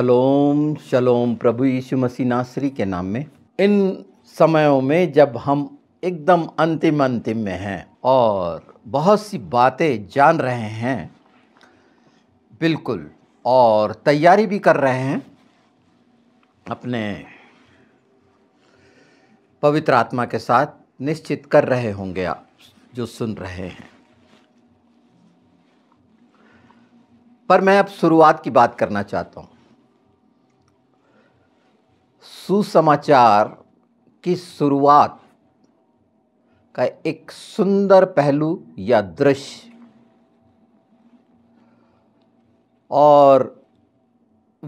शलोम शलोम प्रभु यीशु मसीह नासरी के नाम में इन समयों में जब हम एकदम अंतिम अंतिम में हैं और बहुत सी बातें जान रहे हैं बिल्कुल और तैयारी भी कर रहे हैं अपने पवित्र आत्मा के साथ निश्चित कर रहे होंगे आप जो सुन रहे हैं पर मैं अब शुरुआत की बात करना चाहता हूँ सुसमाचार की शुरुआत का एक सुंदर पहलू या दृश्य और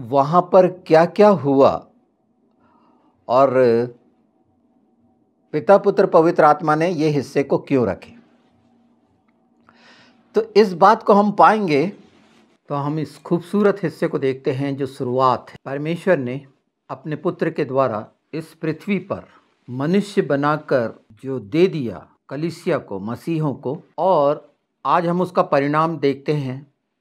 वहाँ पर क्या क्या हुआ और पिता पुत्र पवित्र आत्मा ने ये हिस्से को क्यों रखे तो इस बात को हम पाएंगे तो हम इस खूबसूरत हिस्से को देखते हैं जो शुरुआत है परमेश्वर ने अपने पुत्र के द्वारा इस पृथ्वी पर मनुष्य बनाकर जो दे दिया कलिसिया को मसीहों को और आज हम उसका परिणाम देखते हैं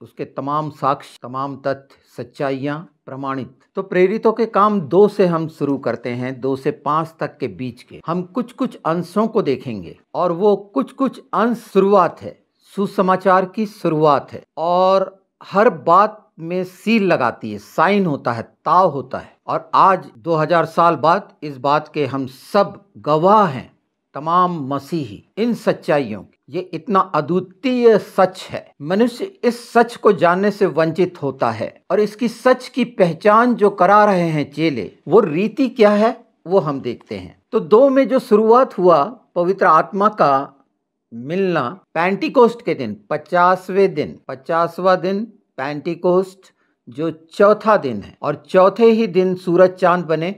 उसके तमाम साक्ष्य तमाम तथ्य सच्चाइयाँ प्रमाणित तो प्रेरितों के काम दो से हम शुरू करते हैं दो से पाँच तक के बीच के हम कुछ कुछ अंशों को देखेंगे और वो कुछ कुछ अंश शुरुआत है सुसमाचार की शुरुआत है और हर बात में सील लगाती है साइन होता है ताव होता है और आज 2000 साल बाद इस बात के हम सब गवाह हैं तमाम मसीही इन सच्चाइयों ये इतना अद्वितीय सच है मनुष्य इस सच को जानने से वंचित होता है और इसकी सच की पहचान जो करा रहे हैं चेले वो रीति क्या है वो हम देखते हैं तो दो में जो शुरुआत हुआ पवित्र आत्मा का मिलना पैंटिकोस्ट के दिन पचासवें दिन पचासवा दिन पैंटिकोस्ट जो चौथा दिन है और चौथे ही दिन सूरज चांद बने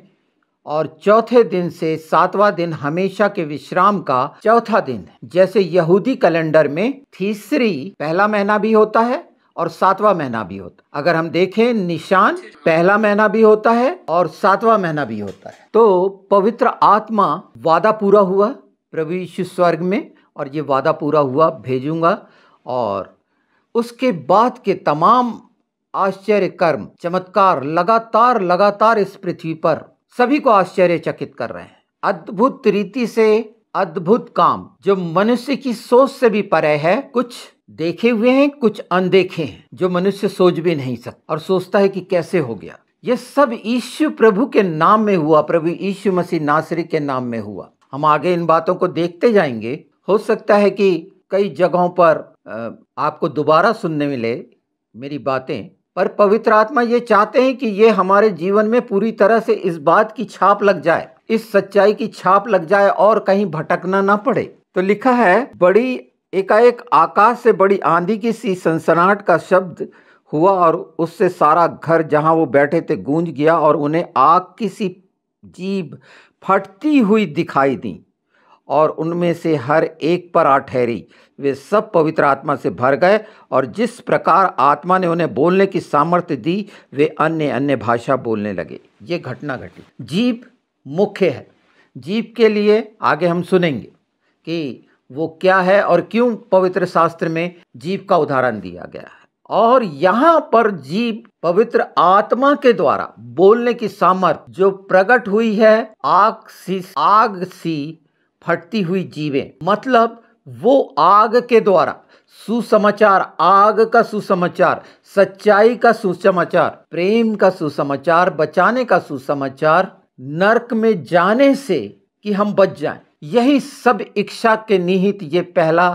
और चौथे दिन से सातवां दिन हमेशा के विश्राम का चौथा दिन है जैसे यहूदी कैलेंडर में तीसरी पहला महीना भी होता है और सातवां महीना भी होता है अगर हम देखें निशान पहला महीना भी होता है और सातवां महीना भी होता है तो पवित्र आत्मा वादा पूरा हुआ प्रभु यीशु स्वर्ग में और ये वादा पूरा हुआ भेजूंगा और उसके बाद के तमाम आश्चर्य कर्म चमत्कार लगातार लगातार इस पृथ्वी पर सभी को आश्चर्यचकित कर रहे हैं अद्भुत रीति से अद्भुत काम जो मनुष्य की सोच से भी परे है कुछ देखे हुए हैं कुछ अनदेखे हैं जो मनुष्य सोच भी नहीं सकता और सोचता है कि कैसे हो गया ये सब ईश्व प्रभु के नाम में हुआ प्रभु ईश्व मसीह नासरी के नाम में हुआ हम आगे इन बातों को देखते जाएंगे हो सकता है कि कई जगहों पर आपको दोबारा सुनने मिले मेरी बातें पर पवित्र आत्मा ये चाहते हैं कि ये हमारे जीवन में पूरी तरह से इस बात की छाप लग जाए इस सच्चाई की छाप लग जाए और कहीं भटकना ना पड़े तो लिखा है बड़ी एकाएक आकाश से बड़ी आंधी की सी सनसनाहट का शब्द हुआ और उससे सारा घर जहां वो बैठे थे गूंज गया और उन्हें आग की सी जीभ फटती हुई दिखाई दी और उनमें से हर एक पर आ ठहरी वे सब पवित्र आत्मा से भर गए और जिस प्रकार आत्मा ने उन्हें बोलने की सामर्थ्य दी वे अन्य अन्य भाषा बोलने लगे ये घटना घटी जीव मुख्य है जीव के लिए आगे हम सुनेंगे कि वो क्या है और क्यों पवित्र शास्त्र में जीव का उदाहरण दिया गया है और यहाँ पर जीव पवित्र आत्मा के द्वारा बोलने की सामर्थ जो प्रकट हुई है आग सी आग सी फटती हुई जीवें मतलब वो आग के द्वारा सुसमाचार आग का सुसमाचार सच्चाई का सुसमाचार प्रेम का सुसमाचार बचाने का सुसमाचार नरक में जाने से कि हम बच जाएं यही सब इच्छा के निहित ये पहला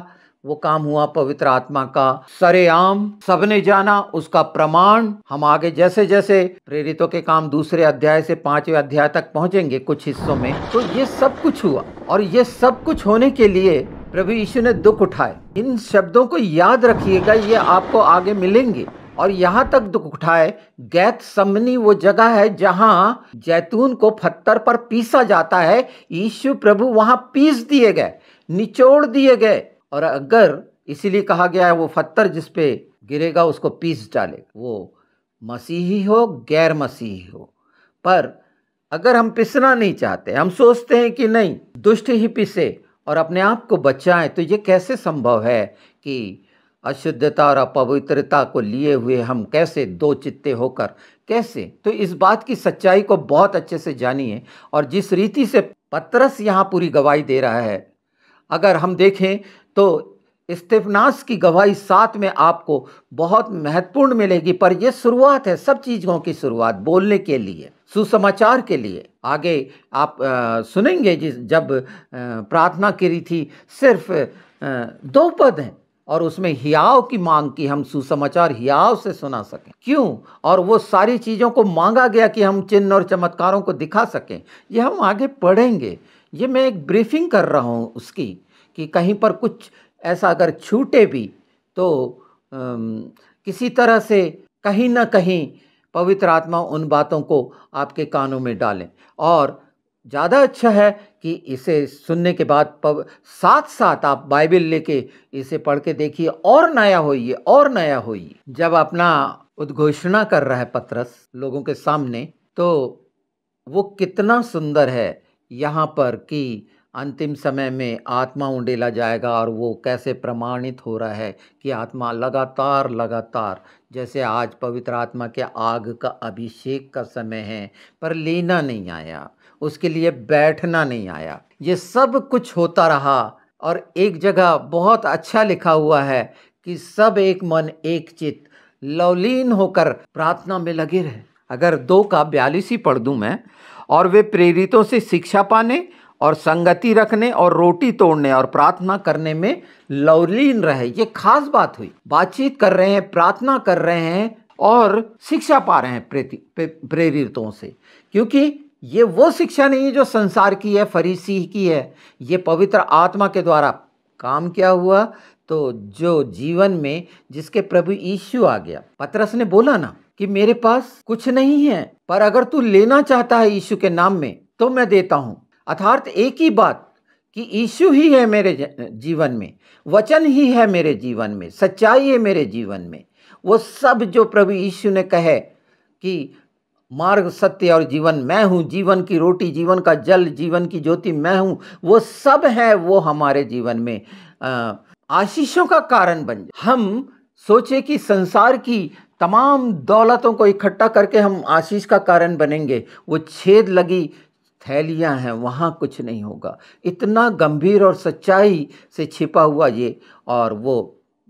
वो काम हुआ पवित्र आत्मा का सरेआम सबने जाना उसका प्रमाण हम आगे जैसे जैसे प्रेरितों के काम दूसरे अध्याय से पांचवे अध्याय तक पहुंचेंगे कुछ हिस्सों में तो ये सब कुछ हुआ और ये सब कुछ होने के लिए प्रभु यीशु ने दुख उठाए इन शब्दों को याद रखिएगा ये आपको आगे मिलेंगे और यहाँ तक दुख उठाए गैत समनी वो जगह है जहाँ जैतून को पत्थर पर पीसा जाता है यीशु प्रभु वहाँ पीस दिए गए निचोड़ दिए गए और अगर इसीलिए कहा गया है वो पत्थर जिस पे गिरेगा उसको पीस डाले वो मसीही हो गैर मसीही हो पर अगर हम पिसना नहीं चाहते हम सोचते हैं कि नहीं दुष्ट ही पिसे और अपने आप को बचाएं तो ये कैसे संभव है कि अशुद्धता और अपवित्रता को लिए हुए हम कैसे दो चित्ते होकर कैसे तो इस बात की सच्चाई को बहुत अच्छे से जानिए और जिस रीति से पत्रस यहाँ पूरी गवाही दे रहा है अगर हम देखें तो इस्तेफनास की गवाही साथ में आपको बहुत महत्वपूर्ण मिलेगी पर यह शुरुआत है सब चीज़ों की शुरुआत बोलने के लिए सुसमाचार के लिए आगे आप आ, सुनेंगे जिस जब प्रार्थना करी थी सिर्फ आ, दो पद हैं और उसमें हियाव की मांग की हम सुसमाचार हियाव से सुना सकें क्यों और वो सारी चीज़ों को मांगा गया कि हम चिन्ह और चमत्कारों को दिखा सकें ये हम आगे पढ़ेंगे ये मैं एक ब्रीफिंग कर रहा हूँ उसकी कि कहीं पर कुछ ऐसा अगर छूटे भी तो किसी तरह से कहीं ना कहीं पवित्र आत्मा उन बातों को आपके कानों में डालें और ज़्यादा अच्छा है कि इसे सुनने के बाद पव, साथ साथ आप बाइबल लेके इसे पढ़ के देखिए और नया होइए और नया होइए जब अपना उद्घोषणा कर रहा है पत्रस लोगों के सामने तो वो कितना सुंदर है यहाँ पर कि अंतिम समय में आत्मा उंडेला जाएगा और वो कैसे प्रमाणित हो रहा है कि आत्मा लगातार लगातार जैसे आज पवित्र आत्मा के आग का अभिषेक का समय है पर लेना नहीं आया उसके लिए बैठना नहीं आया ये सब कुछ होता रहा और एक जगह बहुत अच्छा लिखा हुआ है कि सब एक मन एक चित्त लवलीन होकर प्रार्थना में लगे रहे अगर दो का बयालीस ही पढ़ दूँ मैं और वे प्रेरितों से शिक्षा पाने और संगति रखने और रोटी तोड़ने और प्रार्थना करने में लवलीन रहे ये खास बात हुई बातचीत कर रहे हैं प्रार्थना कर रहे हैं और शिक्षा पा रहे हैं प्रेरितों से क्योंकि ये वो शिक्षा नहीं है जो संसार की है फरीसी की है ये पवित्र आत्मा के द्वारा काम क्या हुआ तो जो जीवन में जिसके प्रभु यीशु आ गया पतरस ने बोला ना कि मेरे पास कुछ नहीं है पर अगर तू लेना चाहता है यीशु के नाम में तो मैं देता हूँ अर्थार्थ एक ही बात कि यीशु ही है मेरे जीवन में वचन ही है मेरे जीवन में सच्चाई है मेरे जीवन में वो सब जो प्रभु यीशु ने कहे कि मार्ग सत्य और जीवन मैं हूँ जीवन की रोटी जीवन का जल जीवन की ज्योति मैं हूँ वो सब है वो हमारे जीवन में आशीषों का कारण बन जाए हम सोचे कि संसार की तमाम दौलतों को इकट्ठा करके हम आशीष का कारण बनेंगे वो छेद लगी थैलियां हैं वहाँ कुछ नहीं होगा इतना गंभीर और सच्चाई से छिपा हुआ ये और वो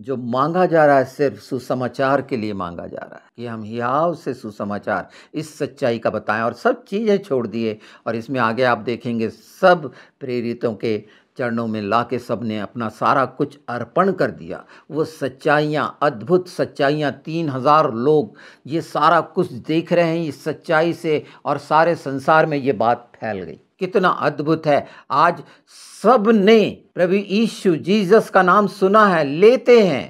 जो मांगा जा रहा है सिर्फ सुसमाचार के लिए मांगा जा रहा है कि हम हियाव से सुसमाचार इस सच्चाई का बताएं और सब चीज़ें छोड़ दिए और इसमें आगे आप देखेंगे सब प्रेरितों के चरणों में ला के सब ने अपना सारा कुछ अर्पण कर दिया वो सच्चाइयाँ अद्भुत सच्चाइयाँ तीन हज़ार लोग ये सारा कुछ देख रहे हैं इस सच्चाई से और सारे संसार में ये बात फैल गई कितना अद्भुत है आज सब ने प्रभु यीशु जीसस का नाम सुना है लेते हैं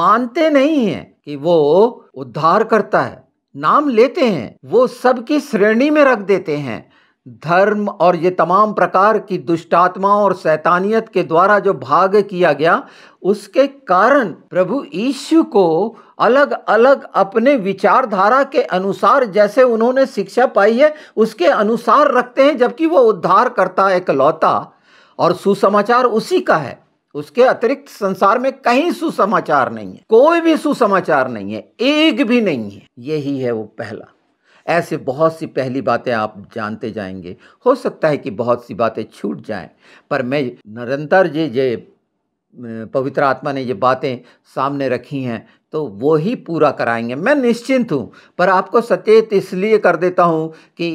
मानते नहीं हैं कि वो उद्धार करता है नाम लेते हैं वो सबकी श्रेणी में रख देते हैं धर्म और ये तमाम प्रकार की दुष्टात्माओं और सैतानियत के द्वारा जो भाग किया गया उसके कारण प्रभु यीशु को अलग अलग अपने विचारधारा के अनुसार जैसे उन्होंने शिक्षा पाई है उसके अनुसार रखते हैं जबकि वो उद्धार करता एक लौता और सुसमाचार उसी का है उसके अतिरिक्त संसार में कहीं सुसमाचार नहीं है कोई भी सुसमाचार नहीं है एक भी नहीं है यही है वो पहला ऐसे बहुत सी पहली बातें आप जानते जाएंगे हो सकता है कि बहुत सी बातें छूट जाएं पर मैं निरंतर ये जे पवित्र आत्मा ने ये बातें सामने रखी हैं तो वो ही पूरा कराएंगे मैं निश्चिंत हूँ पर आपको सचेत इसलिए कर देता हूँ कि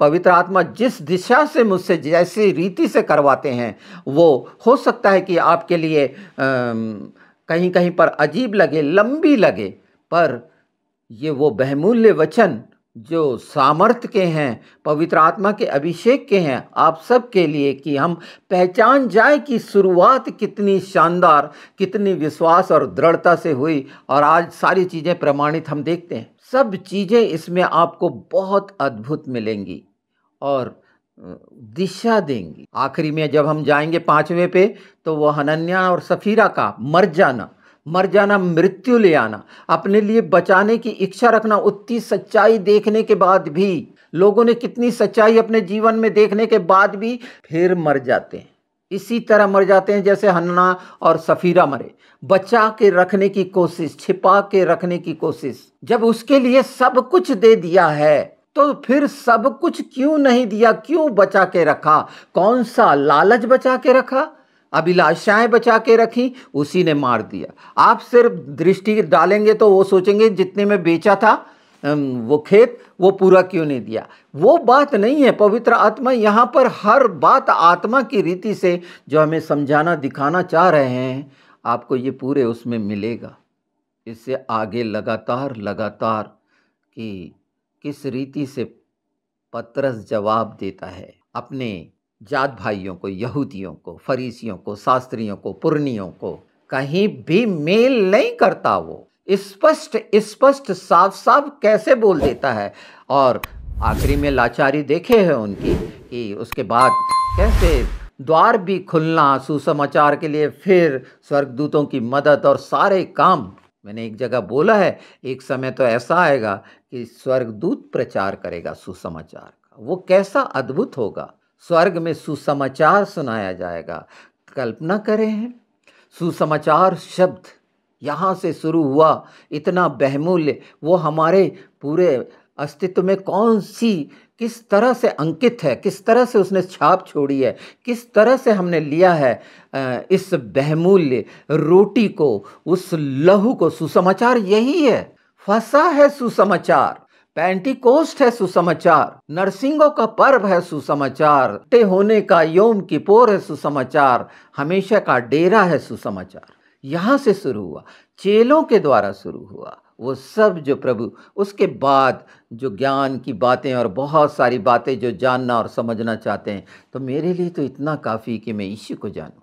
पवित्र आत्मा जिस दिशा से मुझसे जैसी रीति से करवाते हैं वो हो सकता है कि आपके लिए कहीं कहीं पर अजीब लगे लंबी लगे पर ये वो बहमूल्य वचन जो सामर्थ्य के हैं पवित्र आत्मा के अभिषेक के हैं आप सब के लिए कि हम पहचान जाए कि शुरुआत कितनी शानदार कितनी विश्वास और दृढ़ता से हुई और आज सारी चीज़ें प्रमाणित हम देखते हैं सब चीज़ें इसमें आपको बहुत अद्भुत मिलेंगी और दिशा देंगी आखिरी में जब हम जाएंगे पांचवें पे तो वह हनन्या और सफीरा का मर जाना मर जाना मृत्यु ले आना अपने लिए बचाने की इच्छा रखना उतनी सच्चाई देखने के बाद भी लोगों ने कितनी सच्चाई अपने जीवन में देखने के बाद भी फिर मर जाते हैं इसी तरह मर जाते हैं जैसे हन्ना और सफ़ीरा मरे बचा के रखने की कोशिश छिपा के रखने की कोशिश जब उसके लिए सब कुछ दे दिया है तो फिर सब कुछ क्यों नहीं दिया क्यों बचा के रखा कौन सा लालच बचा के रखा अभिलाषाएं बचा के रखी उसी ने मार दिया आप सिर्फ दृष्टि डालेंगे तो वो सोचेंगे जितने में बेचा था वो खेत वो पूरा क्यों नहीं दिया वो बात नहीं है पवित्र आत्मा यहाँ पर हर बात आत्मा की रीति से जो हमें समझाना दिखाना चाह रहे हैं आपको ये पूरे उसमें मिलेगा इससे आगे लगातार लगातार कि किस रीति से पत्रस जवाब देता है अपने जात भाइयों को यहूदियों को फरीसियों को शास्त्रियों को पुर्नियों को कहीं भी मेल नहीं करता वो स्पष्ट स्पष्ट साफ साफ कैसे बोल देता है और आखिरी में लाचारी देखे हैं उनकी कि उसके बाद कैसे द्वार भी खुलना सुसमाचार के लिए फिर स्वर्गदूतों की मदद और सारे काम मैंने एक जगह बोला है एक समय तो ऐसा आएगा कि स्वर्गदूत प्रचार करेगा सुसमाचार का वो कैसा अद्भुत होगा स्वर्ग में सुसमाचार सुनाया जाएगा कल्पना करें हैं सुसमाचार शब्द यहाँ से शुरू हुआ इतना बहमूल्य वो हमारे पूरे अस्तित्व में कौन सी किस तरह से अंकित है किस तरह से उसने छाप छोड़ी है किस तरह से हमने लिया है इस बहमूल्य रोटी को उस लहू को सुसमाचार यही है फंसा है सुसमाचार पैंटिकोस्ट है सुसमाचार नरसिंगों का पर्व है सुसमाचार टे होने का योम की पोर है सुसमाचार हमेशा का डेरा है सुसमाचार यहाँ से शुरू हुआ चेलों के द्वारा शुरू हुआ वो सब जो प्रभु उसके बाद जो ज्ञान की बातें और बहुत सारी बातें जो जानना और समझना चाहते हैं तो मेरे लिए तो इतना काफ़ी कि मैं ईश्व को जानूँ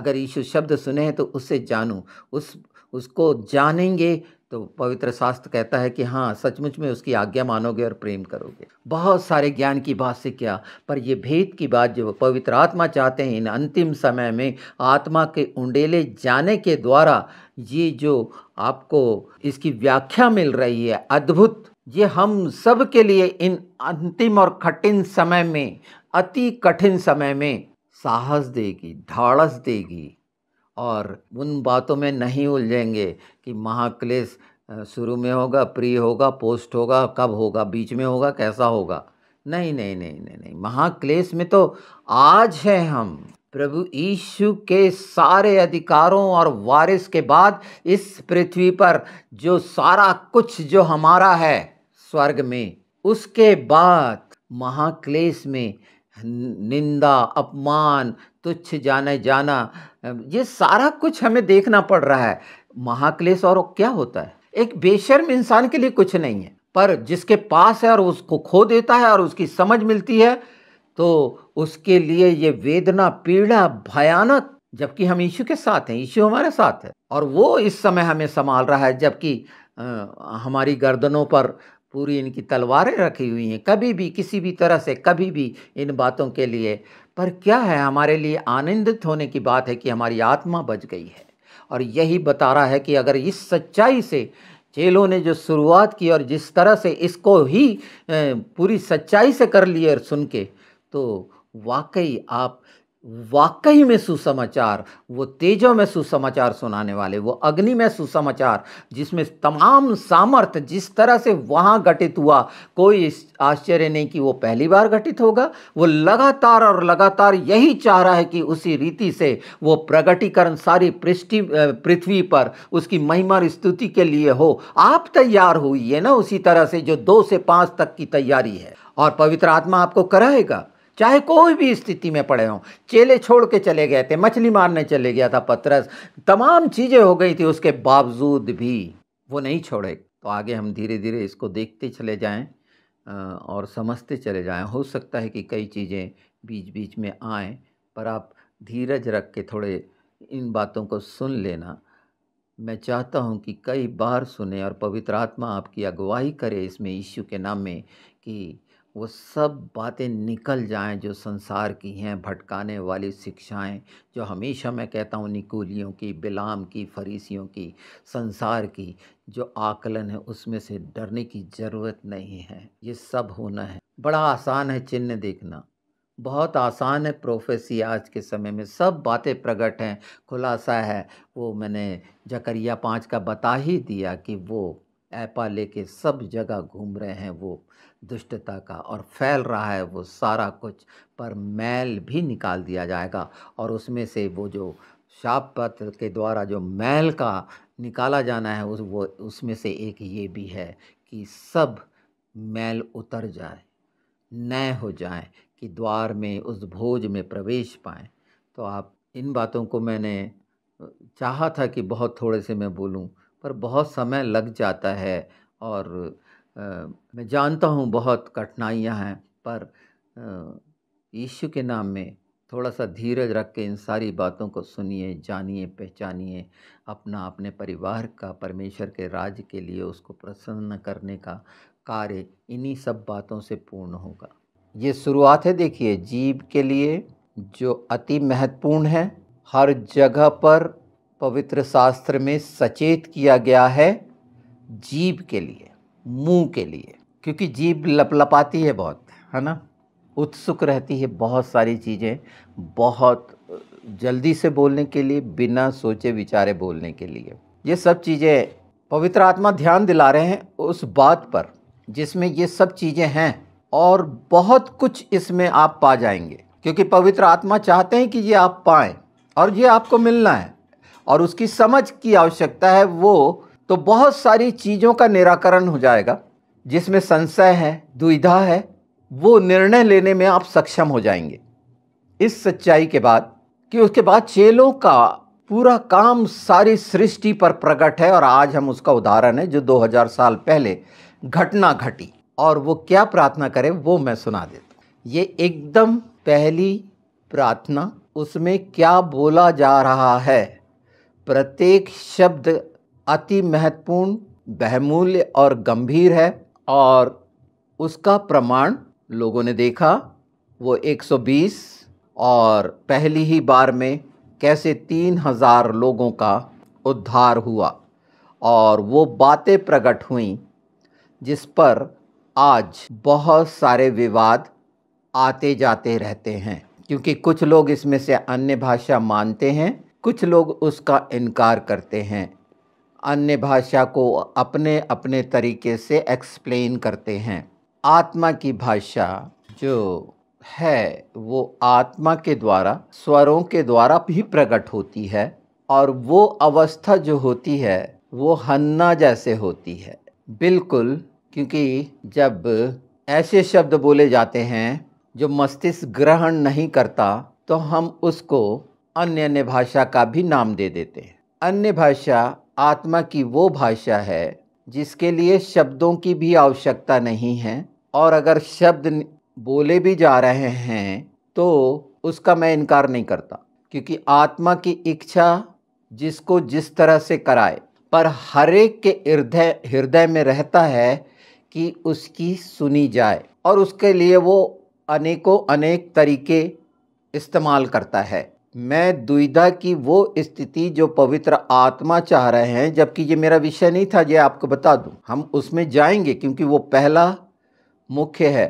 अगर ईश्व शब्द सुने हैं तो उससे जानूँ उस उसको जानेंगे तो पवित्र शास्त्र कहता है कि हाँ सचमुच में उसकी आज्ञा मानोगे और प्रेम करोगे बहुत सारे ज्ञान की बात से क्या पर ये भेद की बात जो पवित्र आत्मा चाहते हैं इन अंतिम समय में आत्मा के उंडेले जाने के द्वारा ये जो आपको इसकी व्याख्या मिल रही है अद्भुत ये हम सब के लिए इन अंतिम और कठिन समय में अति कठिन समय में साहस देगी ढाड़स देगी और उन बातों में नहीं उलझेंगे कि महाक्लेश शुरू में होगा प्री होगा पोस्ट होगा कब होगा बीच में होगा कैसा होगा नहीं नहीं नहीं नहीं नहीं महाक्लेश में तो आज हैं हम प्रभु यीशु के सारे अधिकारों और वारिस के बाद इस पृथ्वी पर जो सारा कुछ जो हमारा है स्वर्ग में उसके बाद महाक्लेश में निंदा अपमान तुच्छ जाने जाना ये सारा कुछ हमें देखना पड़ रहा है महाक्लेश और क्या होता है एक बेशर्म इंसान के लिए कुछ नहीं है पर जिसके पास है और उसको खो देता है और उसकी समझ मिलती है तो उसके लिए ये वेदना पीड़ा भयानक जबकि हम यीशु के साथ हैं यीशु हमारे साथ है और वो इस समय हमें संभाल रहा है जबकि हमारी गर्दनों पर पूरी इनकी तलवारें रखी हुई हैं कभी भी किसी भी तरह से कभी भी इन बातों के लिए पर क्या है हमारे लिए आनंदित होने की बात है कि हमारी आत्मा बच गई है और यही बता रहा है कि अगर इस सच्चाई से चेलों ने जो शुरुआत की और जिस तरह से इसको ही पूरी सच्चाई से कर लिए और सुन के तो वाकई आप वाकई में सुसमाचार वो तेजो में सुसमाचार सुनाने वाले वो अग्नि में सुसमाचार जिसमें तमाम सामर्थ्य जिस तरह से वहाँ घटित हुआ कोई आश्चर्य नहीं कि वो पहली बार घटित होगा वो लगातार और लगातार यही चाह रहा है कि उसी रीति से वो प्रगटीकरण सारी पृष्ठि पृथ्वी पर उसकी महिमा स्तुति के लिए हो आप तैयार हुई है ना उसी तरह से जो दो से पाँच तक की तैयारी है और पवित्र आत्मा आपको कराएगा चाहे कोई भी स्थिति में पड़े हों चेले छोड़ के चले गए थे मछली मारने चले गया था पतरस तमाम चीज़ें हो गई थी उसके बावजूद भी वो नहीं छोड़े तो आगे हम धीरे धीरे इसको देखते चले जाएं और समझते चले जाएं हो सकता है कि कई चीज़ें बीच बीच में आएँ पर आप धीरज रख के थोड़े इन बातों को सुन लेना मैं चाहता हूं कि कई बार सुने और पवित्र आत्मा आपकी अगुवाई करे इसमें यीशु के नाम में कि वो सब बातें निकल जाएं जो संसार की हैं भटकाने वाली शिक्षाएं जो हमेशा मैं कहता हूँ निकोलियों की बिलाम की फरीसियों की संसार की जो आकलन है उसमें से डरने की ज़रूरत नहीं है ये सब होना है बड़ा आसान है चिन्ह देखना बहुत आसान है प्रोफेसी आज के समय में सब बातें प्रकट हैं खुलासा है वो मैंने जकरिया पाँच का बता ही दिया कि वो ऐपा लेके सब जगह घूम रहे हैं वो दुष्टता का और फैल रहा है वो सारा कुछ पर मैल भी निकाल दिया जाएगा और उसमें से वो जो शाप पत्र के द्वारा जो मैल का निकाला जाना है उस वो उसमें से एक ये भी है कि सब मैल उतर जाए नए हो जाए कि द्वार में उस भोज में प्रवेश पाएँ तो आप इन बातों को मैंने चाहा था कि बहुत थोड़े से मैं बोलूँ पर बहुत समय लग जाता है और आ, मैं जानता हूँ बहुत कठिनाइयाँ हैं पर यीशु के नाम में थोड़ा सा धीरज रख के इन सारी बातों को सुनिए जानिए पहचानिए अपना अपने परिवार का परमेश्वर के राज्य के लिए उसको प्रसन्न करने का कार्य इन्हीं सब बातों से पूर्ण होगा ये शुरुआत है देखिए जीव के लिए जो अति महत्वपूर्ण है हर जगह पर पवित्र शास्त्र में सचेत किया गया है जीव के लिए मुंह के लिए क्योंकि जीव लपलपाती है बहुत है ना उत्सुक रहती है बहुत सारी चीज़ें बहुत जल्दी से बोलने के लिए बिना सोचे विचारे बोलने के लिए ये सब चीज़ें पवित्र आत्मा ध्यान दिला रहे हैं उस बात पर जिसमें ये सब चीज़ें हैं और बहुत कुछ इसमें आप पा जाएंगे क्योंकि पवित्र आत्मा चाहते हैं कि ये आप पाएँ और ये आपको मिलना है और उसकी समझ की आवश्यकता है वो तो बहुत सारी चीज़ों का निराकरण हो जाएगा जिसमें संशय है दुविधा है वो निर्णय लेने में आप सक्षम हो जाएंगे इस सच्चाई के बाद कि उसके बाद चेलों का पूरा काम सारी सृष्टि पर प्रकट है और आज हम उसका उदाहरण है जो 2000 साल पहले घटना घटी और वो क्या प्रार्थना करें वो मैं सुना देता हूँ ये एकदम पहली प्रार्थना उसमें क्या बोला जा रहा है प्रत्येक शब्द अति महत्वपूर्ण बहमूल्य और गंभीर है और उसका प्रमाण लोगों ने देखा वो 120 और पहली ही बार में कैसे 3000 लोगों का उद्धार हुआ और वो बातें प्रकट हुई जिस पर आज बहुत सारे विवाद आते जाते रहते हैं क्योंकि कुछ लोग इसमें से अन्य भाषा मानते हैं कुछ लोग उसका इनकार करते हैं अन्य भाषा को अपने अपने तरीके से एक्सप्लेन करते हैं आत्मा की भाषा जो है वो आत्मा के द्वारा स्वरों के द्वारा भी प्रकट होती है और वो अवस्था जो होती है वो हन्ना जैसे होती है बिल्कुल क्योंकि जब ऐसे शब्द बोले जाते हैं जो मस्तिष्क ग्रहण नहीं करता तो हम उसको अन्य अन्य भाषा का भी नाम दे देते हैं अन्य भाषा आत्मा की वो भाषा है जिसके लिए शब्दों की भी आवश्यकता नहीं है और अगर शब्द बोले भी जा रहे हैं तो उसका मैं इनकार नहीं करता क्योंकि आत्मा की इच्छा जिसको जिस तरह से कराए पर हर एक के हृदय हृदय में रहता है कि उसकी सुनी जाए और उसके लिए वो अनेकों अनेक तरीके इस्तेमाल करता है मैं दुविधा की वो स्थिति जो पवित्र आत्मा चाह रहे हैं जबकि ये मेरा विषय नहीं था ये आपको बता दूं हम उसमें जाएंगे क्योंकि वो पहला मुख्य है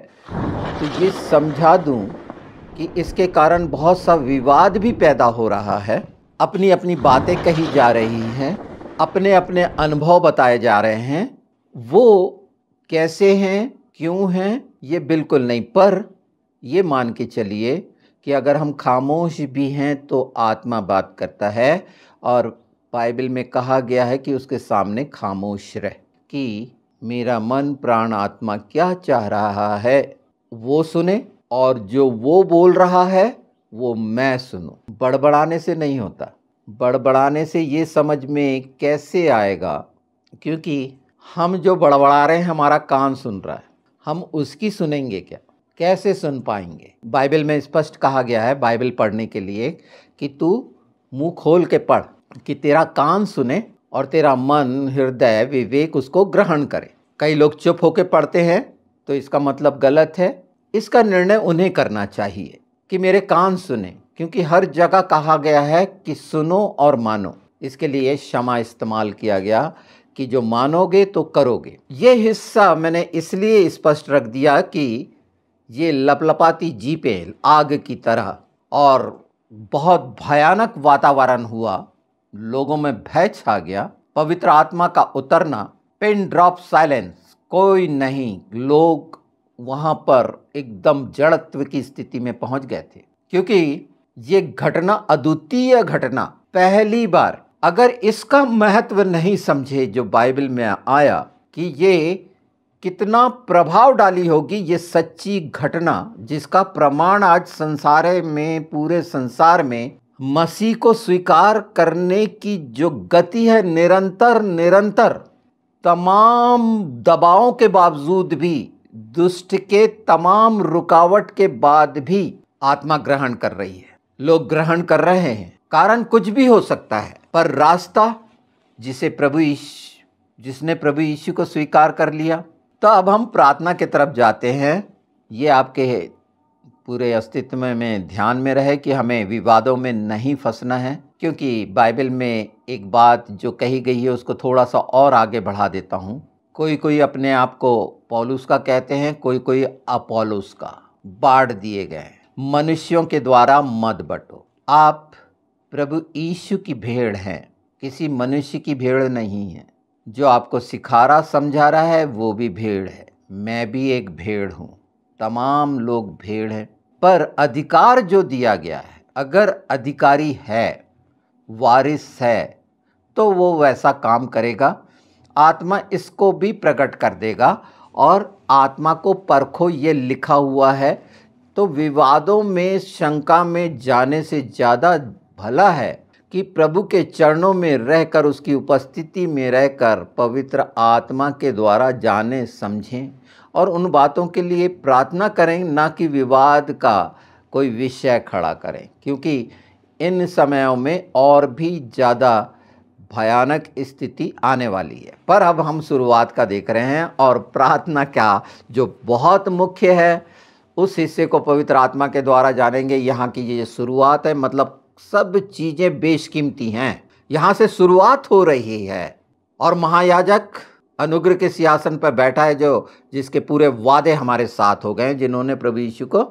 तो ये समझा दूं कि इसके कारण बहुत सा विवाद भी पैदा हो रहा है अपनी अपनी बातें कही जा रही हैं अपने अपने अनुभव बताए जा रहे हैं वो कैसे हैं क्यों हैं ये बिल्कुल नहीं पर ये मान के चलिए कि अगर हम खामोश भी हैं तो आत्मा बात करता है और बाइबल में कहा गया है कि उसके सामने खामोश रह कि मेरा मन प्राण आत्मा क्या चाह रहा है वो सुने और जो वो बोल रहा है वो मैं सुनूं बड़बड़ाने से नहीं होता बड़बड़ाने से ये समझ में कैसे आएगा क्योंकि हम जो बड़बड़ा रहे हैं हमारा कान सुन रहा है हम उसकी सुनेंगे क्या कैसे सुन पाएंगे बाइबल में स्पष्ट कहा गया है बाइबल पढ़ने के लिए कि तू मुंह खोल के पढ़ कि तेरा कान सुने और तेरा मन हृदय विवेक उसको ग्रहण करे कई लोग चुप होकर पढ़ते हैं तो इसका मतलब गलत है इसका निर्णय उन्हें करना चाहिए कि मेरे कान सुने क्योंकि हर जगह कहा गया है कि सुनो और मानो इसके लिए क्षमा इस्तेमाल किया गया कि जो मानोगे तो करोगे ये हिस्सा मैंने इसलिए स्पष्ट रख दिया कि ये लपलपाती जीपें आग की तरह और बहुत भयानक वातावरण हुआ लोगों में भय छा गया पवित्र आत्मा का उतरना पेन ड्रॉप साइलेंस कोई नहीं लोग वहाँ पर एकदम जड़त्व की स्थिति में पहुँच गए थे क्योंकि ये घटना अद्वितीय घटना पहली बार अगर इसका महत्व नहीं समझे जो बाइबल में आया कि ये कितना प्रभाव डाली होगी ये सच्ची घटना जिसका प्रमाण आज संसार में पूरे संसार में मसीह को स्वीकार करने की जो गति है निरंतर निरंतर तमाम दबावों के बावजूद भी दुष्ट के तमाम रुकावट के बाद भी आत्मा ग्रहण कर रही है लोग ग्रहण कर रहे हैं कारण कुछ भी हो सकता है पर रास्ता जिसे प्रभु जिसने प्रभु यीशु को स्वीकार कर लिया तो अब हम प्रार्थना की तरफ जाते हैं ये आपके पूरे अस्तित्व में ध्यान में रहे कि हमें विवादों में नहीं फंसना है क्योंकि बाइबल में एक बात जो कही गई है उसको थोड़ा सा और आगे बढ़ा देता हूँ कोई कोई अपने आप को पॉलुस का कहते हैं कोई कोई अपोलुस का बाढ़ दिए गए मनुष्यों के द्वारा मत बटो आप प्रभु यीशु की भेड़ हैं किसी मनुष्य की भेड़ नहीं है जो आपको सिखा रहा समझा रहा है वो भी भेड़ है मैं भी एक भेड़ हूँ तमाम लोग भेड़ हैं पर अधिकार जो दिया गया है अगर अधिकारी है वारिस है तो वो वैसा काम करेगा आत्मा इसको भी प्रकट कर देगा और आत्मा को परखो ये लिखा हुआ है तो विवादों में शंका में जाने से ज़्यादा भला है कि प्रभु के चरणों में रहकर उसकी उपस्थिति में रहकर पवित्र आत्मा के द्वारा जाने समझें और उन बातों के लिए प्रार्थना करें ना कि विवाद का कोई विषय खड़ा करें क्योंकि इन समयों में और भी ज़्यादा भयानक स्थिति आने वाली है पर अब हम शुरुआत का देख रहे हैं और प्रार्थना क्या जो बहुत मुख्य है उस हिस्से को पवित्र आत्मा के द्वारा जानेंगे यहाँ की ये शुरुआत है मतलब सब चीज़ें बेशकीमती हैं यहाँ से शुरुआत हो रही है और महायाजक अनुग्रह के सियासन पर बैठा है जो जिसके पूरे वादे हमारे साथ हो गए जिन्होंने प्रभु यीशु को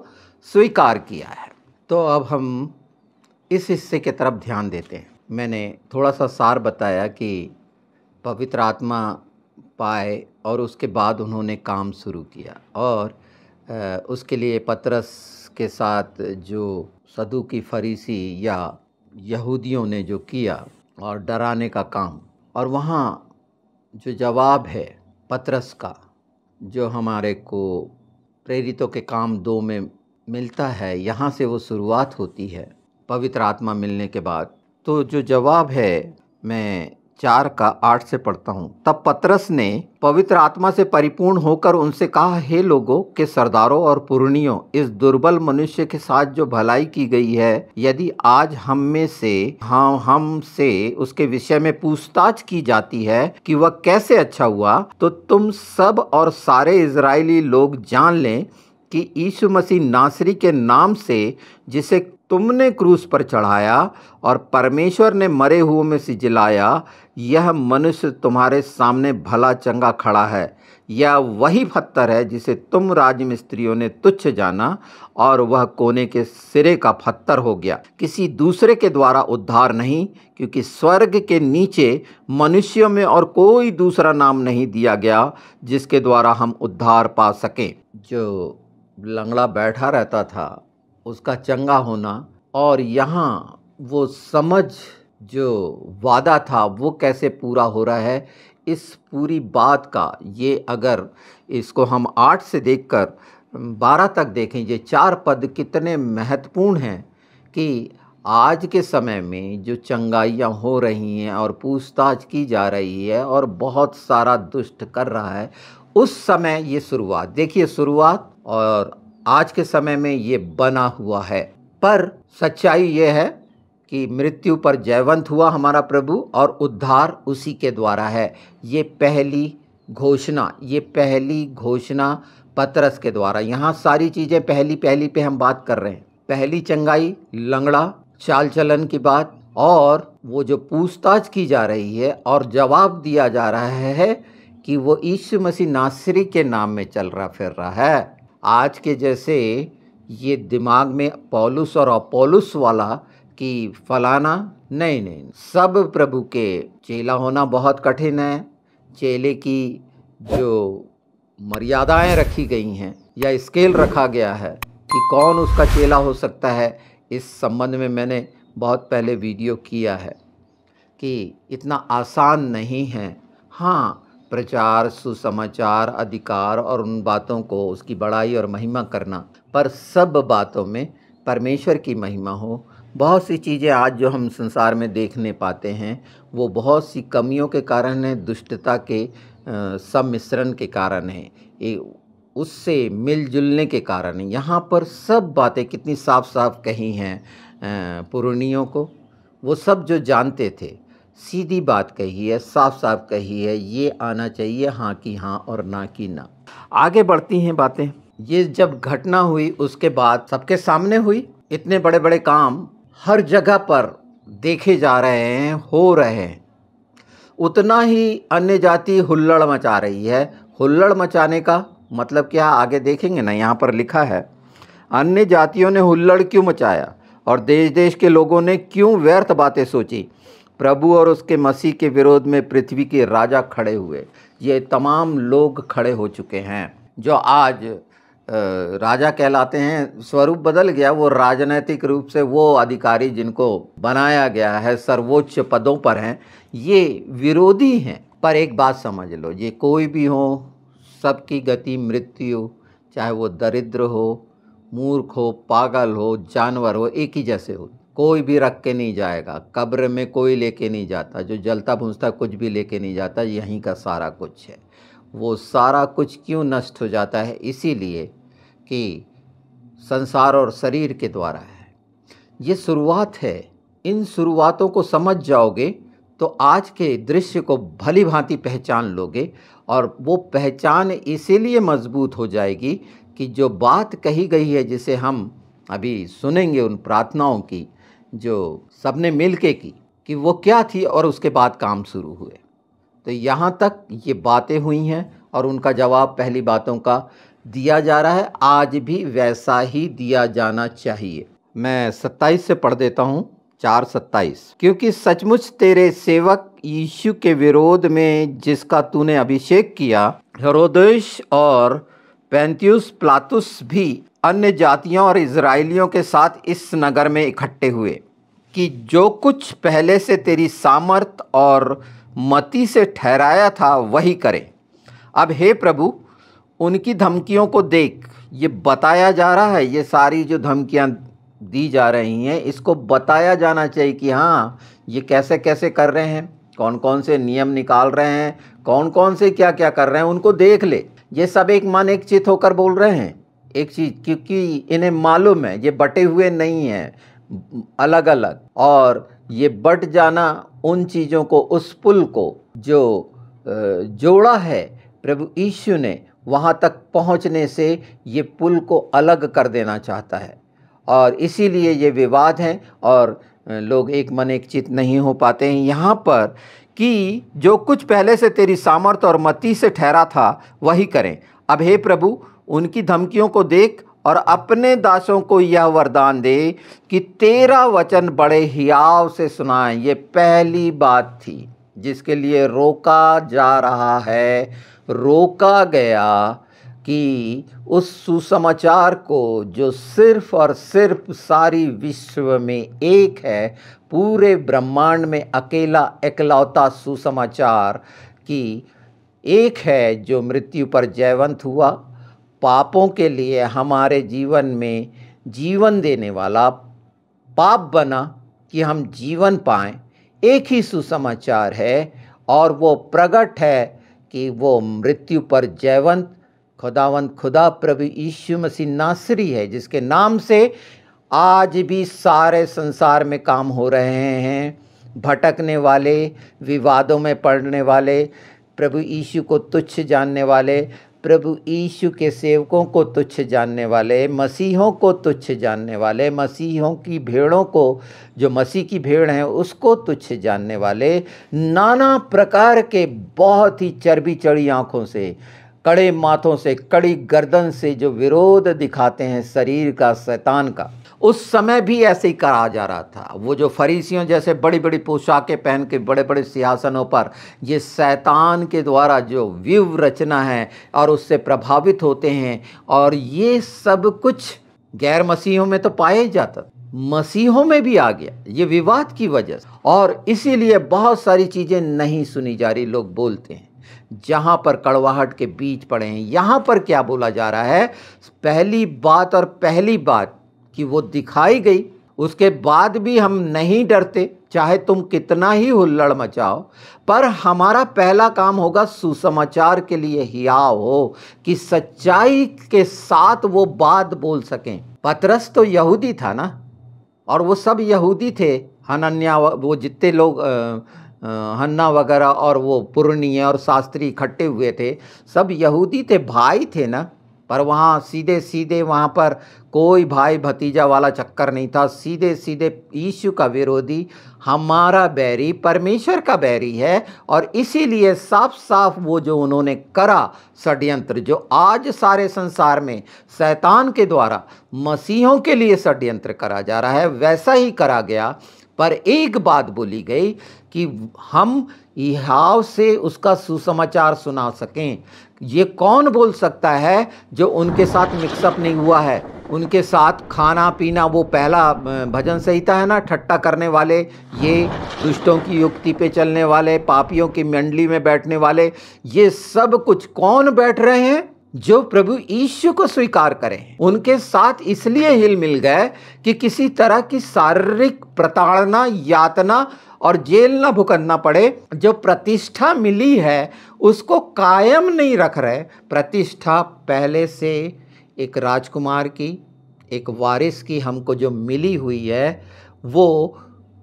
स्वीकार किया है तो अब हम इस हिस्से की तरफ ध्यान देते हैं मैंने थोड़ा सा सार बताया कि पवित्र आत्मा पाए और उसके बाद उन्होंने काम शुरू किया और उसके लिए पत्रस के साथ जो की फरीसी या यहूदियों ने जो किया और डराने का काम और वहाँ जो जवाब है पतरस का जो हमारे को प्रेरितों के काम दो में मिलता है यहाँ से वो शुरुआत होती है पवित्र आत्मा मिलने के बाद तो जो जवाब है मैं चार का आठ से पढ़ता हूँ तब पतरस ने पवित्र आत्मा से परिपूर्ण होकर उनसे कहा हे लोगों के सरदारों और पुरुणियों इस दुर्बल मनुष्य के साथ जो भलाई की गई है यदि आज हम में से हाँ हम से उसके विषय में पूछताछ की जाती है कि वह कैसे अच्छा हुआ तो तुम सब और सारे इसराइली लोग जान लें कि यीशु मसीह नासरी के नाम से जिसे तुमने क्रूस पर चढ़ाया और परमेश्वर ने मरे हुओं में से जिलाया यह मनुष्य तुम्हारे सामने भला चंगा खड़ा है यह वही पत्थर है जिसे तुम राज ने तुच्छ जाना और वह कोने के सिरे का पत्थर हो गया किसी दूसरे के द्वारा उद्धार नहीं क्योंकि स्वर्ग के नीचे मनुष्यों में और कोई दूसरा नाम नहीं दिया गया जिसके द्वारा हम उद्धार पा सकें जो लंगड़ा बैठा रहता था उसका चंगा होना और यहाँ वो समझ जो वादा था वो कैसे पूरा हो रहा है इस पूरी बात का ये अगर इसको हम आठ से देखकर बारह तक देखें ये चार पद कितने महत्वपूर्ण हैं कि आज के समय में जो चंगाइयाँ हो रही हैं और पूछताछ की जा रही है और बहुत सारा दुष्ट कर रहा है उस समय ये शुरुआत देखिए शुरुआत और आज के समय में ये बना हुआ है पर सच्चाई ये है कि मृत्यु पर जयवंत हुआ हमारा प्रभु और उद्धार उसी के द्वारा है ये पहली घोषणा ये पहली घोषणा पत्रस के द्वारा यहाँ सारी चीज़ें पहली पहली पे हम बात कर रहे हैं पहली चंगाई लंगड़ा चाल चलन की बात और वो जो पूछताछ की जा रही है और जवाब दिया जा रहा है कि वो ईश्व मसीह नासरी के नाम में चल रहा फिर रहा है आज के जैसे ये दिमाग में पॉलुस और अपोलुस वाला कि फलाना नहीं नहीं सब प्रभु के चेला होना बहुत कठिन है चेले की जो मर्यादाएं रखी गई हैं या स्केल रखा गया है कि कौन उसका चेला हो सकता है इस संबंध में मैंने बहुत पहले वीडियो किया है कि इतना आसान नहीं है हाँ प्रचार सुसमाचार अधिकार और उन बातों को उसकी बड़ाई और महिमा करना पर सब बातों में परमेश्वर की महिमा हो बहुत सी चीज़ें आज जो हम संसार में देखने पाते हैं वो बहुत सी कमियों के कारण है दुष्टता के सम्मिश्रण के कारण है उससे मिलजुलने के कारण यहाँ पर सब बातें कितनी साफ साफ कही हैं पुरुणियों को वो सब जो जानते थे सीधी बात कही है साफ साफ कही है ये आना चाहिए हाँ की हाँ और ना की ना आगे बढ़ती हैं बातें ये जब घटना हुई उसके बाद सबके सामने हुई इतने बड़े बड़े काम हर जगह पर देखे जा रहे हैं हो रहे हैं उतना ही अन्य जाति हुल्लड़ मचा रही है हुल्लड़ मचाने का मतलब क्या आगे देखेंगे ना यहाँ पर लिखा है अन्य जातियों ने हुल्लड़ क्यों मचाया और देश देश के लोगों ने क्यों व्यर्थ बातें सोची प्रभु और उसके मसीह के विरोध में पृथ्वी के राजा खड़े हुए ये तमाम लोग खड़े हो चुके हैं जो आज राजा कहलाते हैं स्वरूप बदल गया वो राजनैतिक रूप से वो अधिकारी जिनको बनाया गया है सर्वोच्च पदों पर हैं ये विरोधी हैं पर एक बात समझ लो ये कोई भी हो सबकी गति मृत्यु चाहे वो दरिद्र हो मूर्ख हो पागल हो जानवर हो एक ही जैसे होते कोई भी रख के नहीं जाएगा कब्र में कोई लेके नहीं जाता जो जलता भूंजता कुछ भी लेके नहीं जाता यहीं का सारा कुछ है वो सारा कुछ क्यों नष्ट हो जाता है इसीलिए कि संसार और शरीर के द्वारा है ये शुरुआत है इन शुरुआतों को समझ जाओगे तो आज के दृश्य को भली भांति पहचान लोगे और वो पहचान इसीलिए मजबूत हो जाएगी कि जो बात कही गई है जिसे हम अभी सुनेंगे उन प्रार्थनाओं की जो सबने मिल के की कि वो क्या थी और उसके बाद काम शुरू हुए तो यहाँ तक ये बातें हुई हैं और उनका जवाब पहली बातों का दिया जा रहा है आज भी वैसा ही दिया जाना चाहिए मैं सत्ताईस से पढ़ देता हूँ चार सत्ताईस क्योंकि सचमुच तेरे सेवक यीशु के विरोध में जिसका तूने अभिषेक किया हरोदेश और पैंतीस प्लातुस भी अन्य जातियों और इसराइलियों के साथ इस नगर में इकट्ठे हुए कि जो कुछ पहले से तेरी सामर्थ और मति से ठहराया था वही करें अब हे प्रभु उनकी धमकियों को देख ये बताया जा रहा है ये सारी जो धमकियाँ दी जा रही हैं इसको बताया जाना चाहिए कि हाँ ये कैसे कैसे कर रहे हैं कौन कौन से नियम निकाल रहे हैं कौन कौन से क्या क्या कर रहे हैं उनको देख ले ये सब एक मन एक चित होकर बोल रहे हैं एक चीज़ क्योंकि इन्हें मालूम है ये बटे हुए नहीं हैं अलग अलग और ये बट जाना उन चीज़ों को उस पुल को जो जोड़ा है प्रभु यीशु ने वहाँ तक पहुँचने से ये पुल को अलग कर देना चाहता है और इसीलिए ये विवाद हैं और लोग एक मन एक चित नहीं हो पाते हैं यहाँ पर कि जो कुछ पहले से तेरी सामर्थ और मति से ठहरा था वही करें अब हे प्रभु उनकी धमकियों को देख और अपने दासों को यह वरदान दे कि तेरा वचन बड़े हियाव से सुनाए ये पहली बात थी जिसके लिए रोका जा रहा है रोका गया कि उस सुसमाचार को जो सिर्फ और सिर्फ सारी विश्व में एक है पूरे ब्रह्मांड में अकेला एकलौता सुसमाचार की एक है जो मृत्यु पर जयवंत हुआ पापों के लिए हमारे जीवन में जीवन देने वाला पाप बना कि हम जीवन पाएँ एक ही सुसमाचार है और वो प्रकट है कि वो मृत्यु पर जयवंत खुदावंत खुदा प्रभु यीशु मसीह नासरी है जिसके नाम से आज भी सारे संसार में काम हो रहे हैं भटकने वाले विवादों में पड़ने वाले प्रभु यीशु को तुच्छ जानने वाले प्रभु यीशु के सेवकों को तुच्छ जानने वाले मसीहों को तुच्छ जानने वाले मसीहों की भेड़ों को जो मसीह की भेड़ हैं उसको तुच्छ जानने वाले नाना प्रकार के बहुत ही चर्बी चढ़ी आँखों से कड़े माथों से कड़ी गर्दन से जो विरोध दिखाते हैं शरीर का शैतान का उस समय भी ऐसे ही करा जा रहा था वो जो फरीसियों जैसे बड़ी बड़ी पोशाकें पहन के बड़े बड़े सिंहासनों पर ये शैतान के द्वारा जो व्यूव रचना है और उससे प्रभावित होते हैं और ये सब कुछ गैर मसीहों में तो पाया ही जाता था मसीहों में भी आ गया ये विवाद की वजह से और इसीलिए बहुत सारी चीज़ें नहीं सुनी जा रही लोग बोलते हैं जहाँ पर कड़वाहट के बीच पड़े हैं यहाँ पर क्या बोला जा रहा है पहली बात और पहली बात कि वो दिखाई गई उसके बाद भी हम नहीं डरते चाहे तुम कितना ही हुल्लड़ मचाओ पर हमारा पहला काम होगा सुसमाचार के लिए ही हो कि सच्चाई के साथ वो बात बोल सकें पतरस तो यहूदी था ना और वो सब यहूदी थे हनन्या वो जितने लोग आ, हन्ना वगैरह और वो पुरनिये और शास्त्री इकट्ठे हुए थे सब यहूदी थे भाई थे ना पर वहाँ सीधे सीधे वहाँ पर कोई भाई भतीजा वाला चक्कर नहीं था सीधे सीधे यीशु का विरोधी हमारा बैरी परमेश्वर का बैरी है और इसीलिए साफ साफ वो जो उन्होंने करा षड्यंत्र जो आज सारे संसार में शैतान के द्वारा मसीहों के लिए षड्यंत्र करा जा रहा है वैसा ही करा गया पर एक बात बोली गई कि हम इहाव से उसका सुसमाचार सुना सकें ये कौन बोल सकता है जो उनके साथ मिक्सअप नहीं हुआ है उनके साथ खाना पीना वो पहला भजन संहिता है ना ठट्टा करने वाले ये दुष्टों की युक्ति पे चलने वाले पापियों की मंडली में बैठने वाले ये सब कुछ कौन बैठ रहे हैं जो प्रभु ईश्वर को स्वीकार करें उनके साथ इसलिए हिल मिल गए कि किसी तरह की शारीरिक प्रताड़ना यातना और जेल ना भुगतना पड़े जो प्रतिष्ठा मिली है उसको कायम नहीं रख रहे प्रतिष्ठा पहले से एक राजकुमार की एक वारिस की हमको जो मिली हुई है वो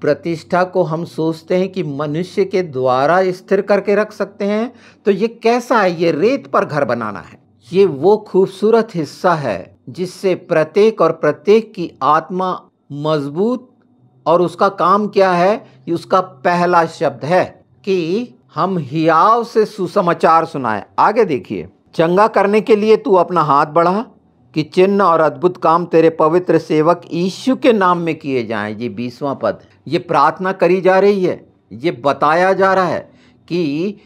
प्रतिष्ठा को हम सोचते हैं कि मनुष्य के द्वारा स्थिर करके रख सकते हैं तो ये कैसा है ये रेत पर घर बनाना है ये वो खूबसूरत हिस्सा है जिससे प्रत्येक और प्रत्येक की आत्मा मजबूत और उसका काम क्या है ये उसका पहला शब्द है कि हम हियाव से सुसमाचार सुनाए आगे देखिए चंगा करने के लिए तू अपना हाथ बढ़ा कि चिन्ह और अद्भुत काम तेरे पवित्र सेवक ईशु के नाम में किए जाएं ये बीसवां पद ये प्रार्थना करी जा रही है ये बताया जा रहा है कि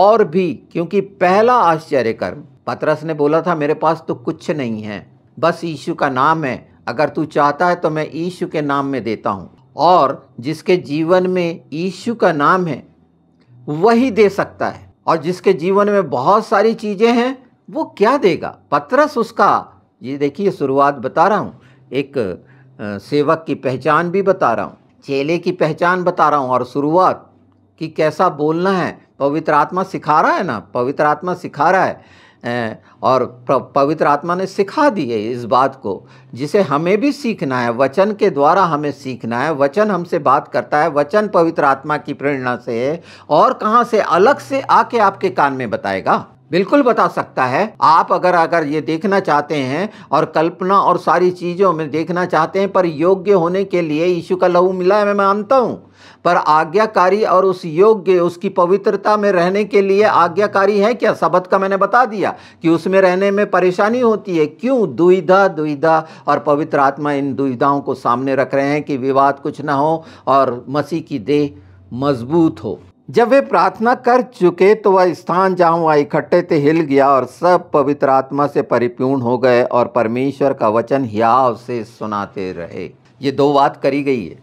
और भी क्योंकि पहला आश्चर्य कर्म पतरस ने बोला था मेरे पास तो कुछ नहीं है बस यीशु का नाम है अगर तू चाहता है तो मैं ईशु के नाम में देता हूँ और जिसके जीवन में ईशु का नाम है वही दे सकता है और जिसके जीवन में बहुत सारी चीज़ें हैं वो क्या देगा पत्रस उसका ये देखिए शुरुआत बता रहा हूँ एक सेवक की पहचान भी बता रहा हूँ चेले की पहचान बता रहा हूँ और शुरुआत कि कैसा बोलना है पवित्र आत्मा सिखा रहा है ना पवित्र आत्मा सिखा रहा है और पवित्र आत्मा ने सिखा दिए इस बात को जिसे हमें भी सीखना है वचन के द्वारा हमें सीखना है वचन हमसे बात करता है वचन पवित्र आत्मा की प्रेरणा से है और कहाँ से अलग से आके आपके कान में बताएगा बिल्कुल बता सकता है आप अगर अगर ये देखना चाहते हैं और कल्पना और सारी चीज़ों में देखना चाहते हैं पर योग्य होने के लिए यीशु का लहू मिला है मैं मानता हूँ पर आज्ञाकारी और उस योग्य उसकी पवित्रता में रहने के लिए आज्ञाकारी है क्या शब्द का मैंने बता दिया कि उसमें रहने में परेशानी होती है क्यों दुविधा दुविधा और पवित्र आत्मा इन दुविधाओं को सामने रख रहे हैं कि विवाद कुछ ना हो और मसीह की देह मजबूत हो जब वे प्रार्थना कर चुके तो वह स्थान जहाँ वह इकट्ठे थे हिल गया और सब पवित्र आत्मा से परिपूर्ण हो गए और परमेश्वर का वचन हियाव से सुनाते रहे ये दो बात करी गई है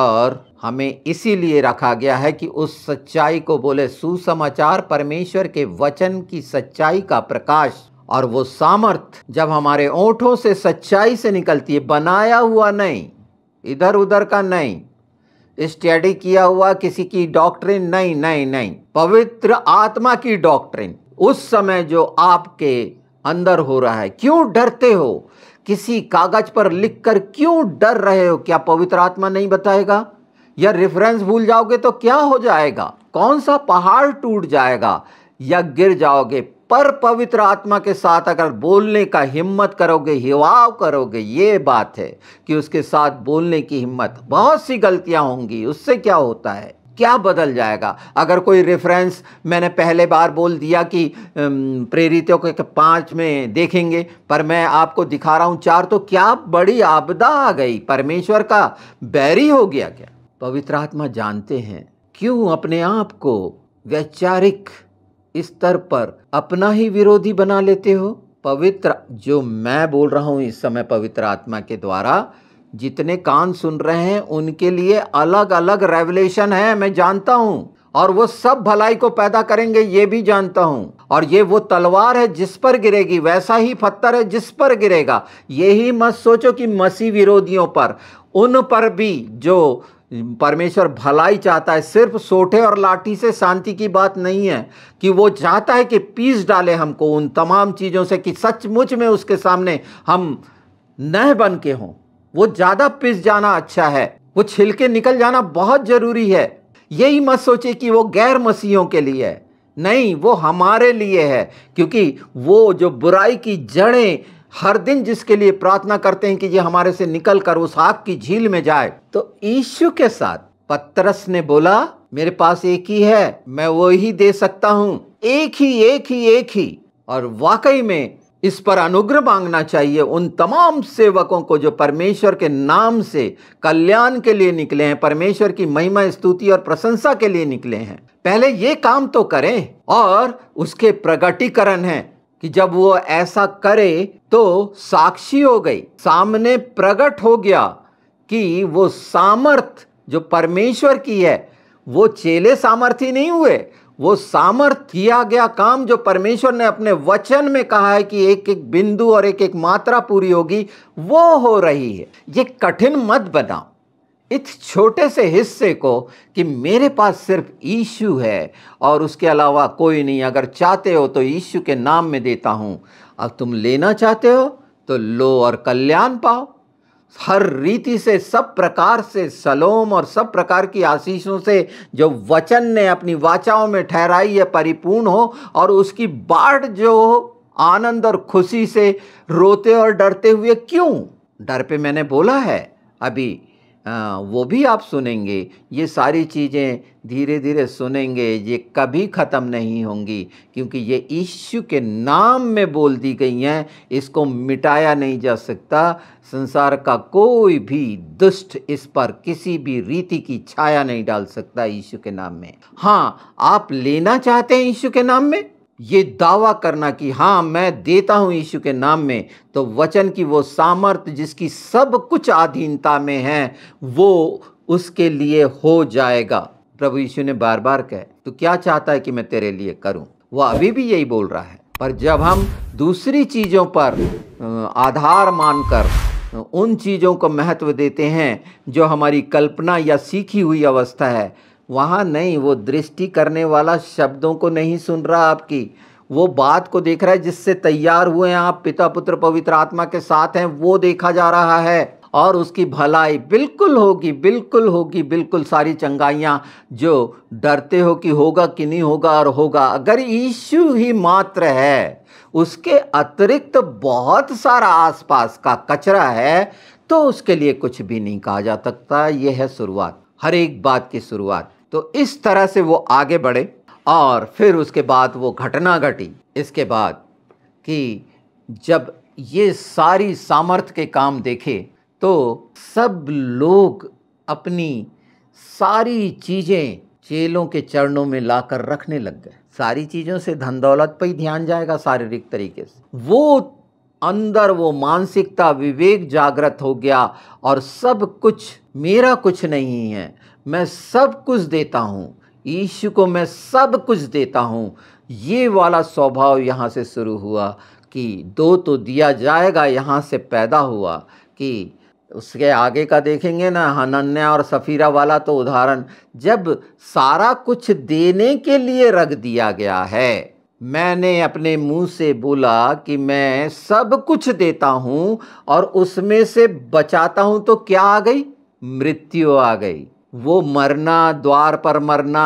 और हमें इसीलिए रखा गया है कि उस सच्चाई को बोले सुसमाचार परमेश्वर के वचन की सच्चाई का प्रकाश और वो सामर्थ जब हमारे ओठों से सच्चाई से निकलती है बनाया हुआ नहीं इधर उधर का नहीं स्टडी किया हुआ किसी की डॉक्ट्रिन नहीं नहीं नहीं पवित्र आत्मा की डॉक्ट्रिन उस समय जो आपके अंदर हो रहा है क्यों डरते हो किसी कागज पर लिखकर क्यों डर रहे हो क्या पवित्र आत्मा नहीं बताएगा या रेफरेंस भूल जाओगे तो क्या हो जाएगा कौन सा पहाड़ टूट जाएगा या गिर जाओगे पर पवित्र आत्मा के साथ अगर बोलने का हिम्मत करोगे हिवाव करोगे ये बात है कि उसके साथ बोलने की हिम्मत बहुत सी गलतियां होंगी उससे क्या होता है क्या बदल जाएगा अगर कोई रेफरेंस मैंने पहले बार बोल दिया कि प्रेरितों के पाँच में देखेंगे पर मैं आपको दिखा रहा हूँ चार तो क्या बड़ी आपदा आ गई परमेश्वर का बैरी हो गया क्या पवित्र आत्मा जानते हैं क्यों अपने आप को वैचारिक स्तर पर अपना ही विरोधी बना लेते हो पवित्र जो मैं बोल रहा हूँ इस समय पवित्र आत्मा के द्वारा जितने कान सुन रहे हैं उनके लिए अलग अलग रेवलेशन है मैं जानता हूँ और वो सब भलाई को पैदा करेंगे ये भी जानता हूँ और ये वो तलवार है जिस पर गिरेगी वैसा ही पत्थर है जिस पर गिरेगा यही मत सोचो कि मसीह विरोधियों पर उन पर भी जो परमेश्वर भलाई चाहता है सिर्फ सोठे और लाठी से शांति की बात नहीं है कि वो चाहता है कि पीस डाले हमको उन तमाम चीज़ों से कि सचमुच में उसके सामने हम नह बन के हों वो ज़्यादा पिस जाना अच्छा है वो छिलके निकल जाना बहुत ज़रूरी है यही मत सोचे कि वो गैर मसीहों के लिए है नहीं वो हमारे लिए है क्योंकि वो जो बुराई की जड़ें हर दिन जिसके लिए प्रार्थना करते हैं कि ये हमारे से निकल कर उस आग की झील में जाए तो ईशु के साथ पत्रस ने बोला मेरे पास एक ही है मैं वो ही दे सकता हूँ एक ही एक ही एक ही और वाकई में इस पर अनुग्रह मांगना चाहिए उन तमाम सेवकों को जो परमेश्वर के नाम से कल्याण के लिए निकले हैं परमेश्वर की महिमा स्तुति और प्रशंसा के लिए निकले हैं पहले ये काम तो करें और उसके प्रगटीकरण है कि जब वो ऐसा करे तो साक्षी हो गई सामने प्रकट हो गया कि वो सामर्थ जो परमेश्वर की है वो चेले सामर्थी नहीं हुए वो सामर्थ किया गया काम जो परमेश्वर ने अपने वचन में कहा है कि एक एक बिंदु और एक एक मात्रा पूरी होगी वो हो रही है ये कठिन मत बनाओ इस छोटे से हिस्से को कि मेरे पास सिर्फ ईशु है और उसके अलावा कोई नहीं अगर चाहते हो तो ईशु के नाम में देता हूँ अब तुम लेना चाहते हो तो लो और कल्याण पाओ हर रीति से सब प्रकार से सलोम और सब प्रकार की आशीषों से जो वचन ने अपनी वाचाओं में ठहराई है परिपूर्ण हो और उसकी बाढ़ जो हो आनंद और खुशी से रोते और डरते हुए क्यों डर पे मैंने बोला है अभी वो भी आप सुनेंगे ये सारी चीज़ें धीरे धीरे सुनेंगे ये कभी ख़त्म नहीं होंगी क्योंकि ये ईशु के नाम में बोल दी गई हैं इसको मिटाया नहीं जा सकता संसार का कोई भी दुष्ट इस पर किसी भी रीति की छाया नहीं डाल सकता यीशु के नाम में हाँ आप लेना चाहते हैं यीशु के नाम में ये दावा करना कि हाँ मैं देता हूँ यीशु के नाम में तो वचन की वो सामर्थ जिसकी सब कुछ अधीनता में है वो उसके लिए हो जाएगा प्रभु यीशु ने बार बार कहे तो क्या चाहता है कि मैं तेरे लिए करूँ वो अभी भी यही बोल रहा है पर जब हम दूसरी चीज़ों पर आधार मानकर उन चीज़ों को महत्व देते हैं जो हमारी कल्पना या सीखी हुई अवस्था है वहाँ नहीं वो दृष्टि करने वाला शब्दों को नहीं सुन रहा आपकी वो बात को देख रहा है जिससे तैयार हुए हैं आप पिता पुत्र पवित्र आत्मा के साथ हैं वो देखा जा रहा है और उसकी भलाई बिल्कुल होगी बिल्कुल होगी बिल्कुल सारी चंगाइयाँ जो डरते हो कि होगा कि नहीं होगा और होगा अगर ईशु ही मात्र है उसके अतिरिक्त तो बहुत सारा आसपास का कचरा है तो उसके लिए कुछ भी नहीं कहा जा सकता यह है शुरुआत हर एक बात की शुरुआत तो इस तरह से वो आगे बढ़े और फिर उसके बाद वो घटना घटी इसके बाद कि जब ये सारी सामर्थ के काम देखे तो सब लोग अपनी सारी चीज़ें चेलों के चरणों में लाकर रखने लग गए सारी चीज़ों से धन दौलत पर ही ध्यान जाएगा शारीरिक तरीके से वो अंदर वो मानसिकता विवेक जागृत हो गया और सब कुछ मेरा कुछ नहीं है मैं सब कुछ देता हूँ ईशु को मैं सब कुछ देता हूँ ये वाला स्वभाव यहाँ से शुरू हुआ कि दो तो दिया जाएगा यहाँ से पैदा हुआ कि उसके आगे का देखेंगे ना हनन्या और सफ़ीरा वाला तो उदाहरण जब सारा कुछ देने के लिए रख दिया गया है मैंने अपने मुंह से बोला कि मैं सब कुछ देता हूँ और उसमें से बचाता हूँ तो क्या आ गई मृत्यु आ गई वो मरना द्वार पर मरना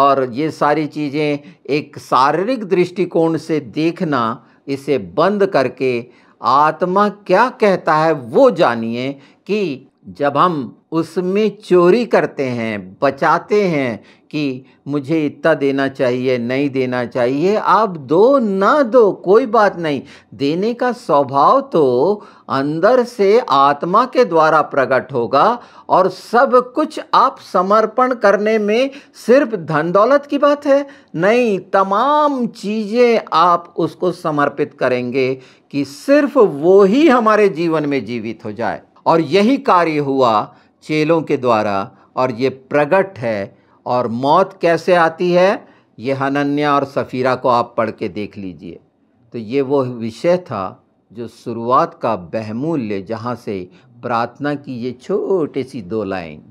और ये सारी चीज़ें एक शारीरिक दृष्टिकोण से देखना इसे बंद करके आत्मा क्या कहता है वो जानिए कि जब हम उसमें चोरी करते हैं बचाते हैं कि मुझे इतना देना चाहिए नहीं देना चाहिए आप दो ना दो कोई बात नहीं देने का स्वभाव तो अंदर से आत्मा के द्वारा प्रकट होगा और सब कुछ आप समर्पण करने में सिर्फ धन दौलत की बात है नहीं तमाम चीज़ें आप उसको समर्पित करेंगे कि सिर्फ वो ही हमारे जीवन में जीवित हो जाए और यही कार्य हुआ चेलों के द्वारा और ये प्रकट है और मौत कैसे आती है ये हनन्या और सफ़ीरा को आप पढ़ के देख लीजिए तो ये वो विषय था जो शुरुआत का बहमूल्य जहाँ से प्रार्थना की ये छोटी सी दो लाइन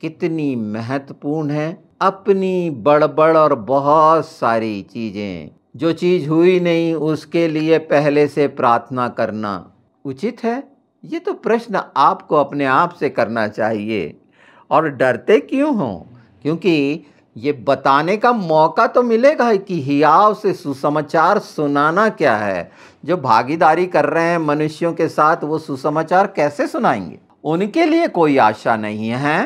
कितनी महत्वपूर्ण है अपनी बड़बड़ और बहुत सारी चीज़ें जो चीज़ हुई नहीं उसके लिए पहले से प्रार्थना करना उचित है ये तो प्रश्न आपको अपने आप से करना चाहिए और डरते क्यों हों क्योंकि ये बताने का मौका तो मिलेगा कि हियाव से सुसमाचार सुनाना क्या है जो भागीदारी कर रहे हैं मनुष्यों के साथ वो सुसमाचार कैसे सुनाएंगे उनके लिए कोई आशा नहीं है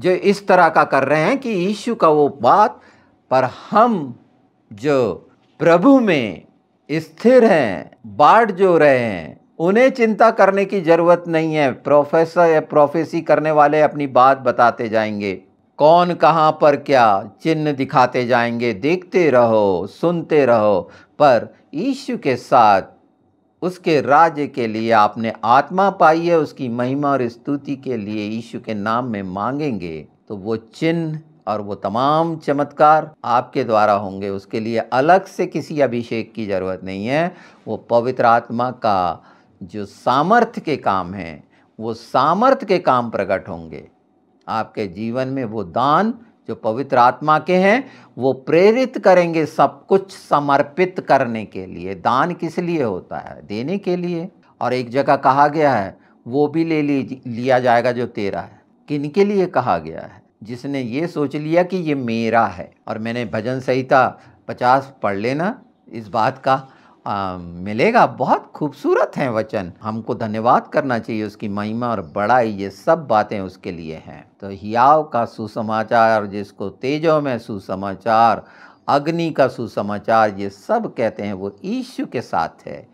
जो इस तरह का कर रहे हैं कि यीशु का वो बात पर हम जो प्रभु में स्थिर हैं बाट जो रहे हैं उन्हें चिंता करने की ज़रूरत नहीं है प्रोफेसर या प्रोफेसी करने वाले अपनी बात बताते जाएंगे कौन कहाँ पर क्या चिन्ह दिखाते जाएंगे देखते रहो सुनते रहो पर ईशु के साथ उसके राज्य के लिए आपने आत्मा पाई है उसकी महिमा और स्तुति के लिए ईश्व के नाम में मांगेंगे तो वो चिन्ह और वो तमाम चमत्कार आपके द्वारा होंगे उसके लिए अलग से किसी अभिषेक की ज़रूरत नहीं है वो पवित्र आत्मा का जो सामर्थ्य के काम हैं वो सामर्थ्य के काम प्रकट होंगे आपके जीवन में वो दान जो पवित्र आत्मा के हैं वो प्रेरित करेंगे सब कुछ समर्पित करने के लिए दान किस लिए होता है देने के लिए और एक जगह कहा गया है वो भी ले ली लिया जाएगा जो तेरा है किन के लिए कहा गया है जिसने ये सोच लिया कि ये मेरा है और मैंने भजन संहिता पचास पढ़ लेना इस बात का आ, मिलेगा बहुत खूबसूरत हैं वचन हमको धन्यवाद करना चाहिए उसकी महिमा और बड़ाई ये सब बातें उसके लिए हैं तो हियाव का सुसमाचार जिसको तेजो में सुसमाचार अग्नि का सुसमाचार ये सब कहते हैं वो ईशु के साथ है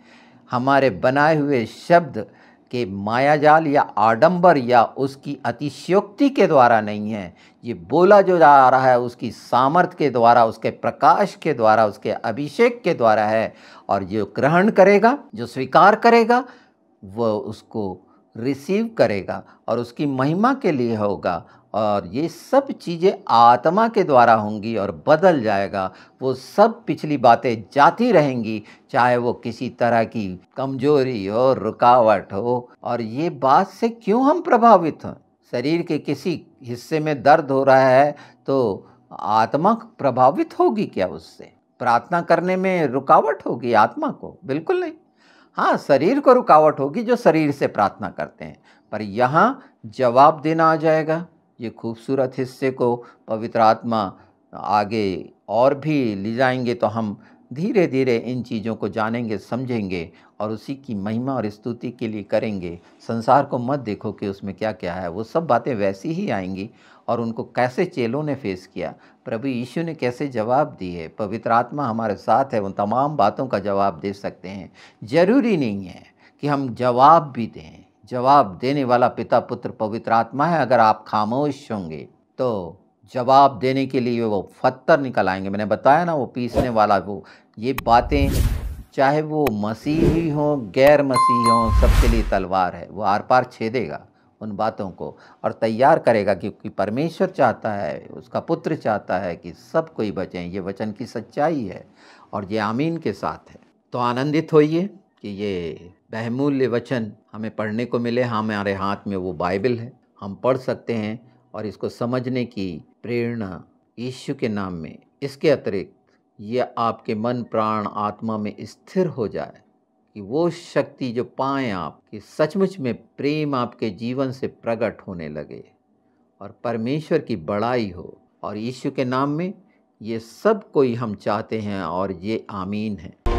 हमारे बनाए हुए शब्द कि मायाजाल या आडंबर या उसकी अतिशयोक्ति के द्वारा नहीं है ये बोला जो जा रहा है उसकी सामर्थ्य के द्वारा उसके प्रकाश के द्वारा उसके अभिषेक के द्वारा है और जो ग्रहण करेगा जो स्वीकार करेगा वह उसको रिसीव करेगा और उसकी महिमा के लिए होगा और ये सब चीज़ें आत्मा के द्वारा होंगी और बदल जाएगा वो सब पिछली बातें जाती रहेंगी चाहे वो किसी तरह की कमजोरी हो रुकावट हो और ये बात से क्यों हम प्रभावित हों शरीर के किसी हिस्से में दर्द हो रहा है तो आत्मा प्रभावित होगी क्या उससे प्रार्थना करने में रुकावट होगी आत्मा को बिल्कुल नहीं हाँ शरीर को रुकावट होगी जो शरीर से प्रार्थना करते हैं पर यहाँ जवाब देना आ जाएगा ये खूबसूरत हिस्से को पवित्र आत्मा आगे और भी ले जाएंगे तो हम धीरे धीरे इन चीज़ों को जानेंगे समझेंगे और उसी की महिमा और स्तुति के लिए करेंगे संसार को मत देखो कि उसमें क्या क्या है वो सब बातें वैसी ही आएंगी और उनको कैसे चेलों ने फेस किया प्रभु यीशु ने कैसे जवाब दिए पवित्र आत्मा हमारे साथ है उन तमाम बातों का जवाब दे सकते हैं ज़रूरी नहीं है कि हम जवाब भी दें जवाब देने वाला पिता पुत्र पवित्र आत्मा है अगर आप खामोश होंगे तो जवाब देने के लिए वो फत्तर निकल आएंगे मैंने बताया ना वो पीसने वाला वो ये बातें चाहे वो मसीही हों गैर मसीही हों सबके लिए तलवार है वो आर पार छेदेगा उन बातों को और तैयार करेगा क्योंकि परमेश्वर चाहता है उसका पुत्र चाहता है कि सब कोई बचें ये वचन की सच्चाई है और ये आमीन के साथ है तो आनंदित होइए कि ये बहमूल्य वचन हमें पढ़ने को मिले हमारे हाथ में वो बाइबल है हम पढ़ सकते हैं और इसको समझने की प्रेरणा यीशु के नाम में इसके अतिरिक्त यह आपके मन प्राण आत्मा में स्थिर हो जाए कि वो शक्ति जो पाएँ आप कि सचमुच में प्रेम आपके जीवन से प्रकट होने लगे और परमेश्वर की बड़ाई हो और यीशु के नाम में ये सब कोई हम चाहते हैं और ये आमीन है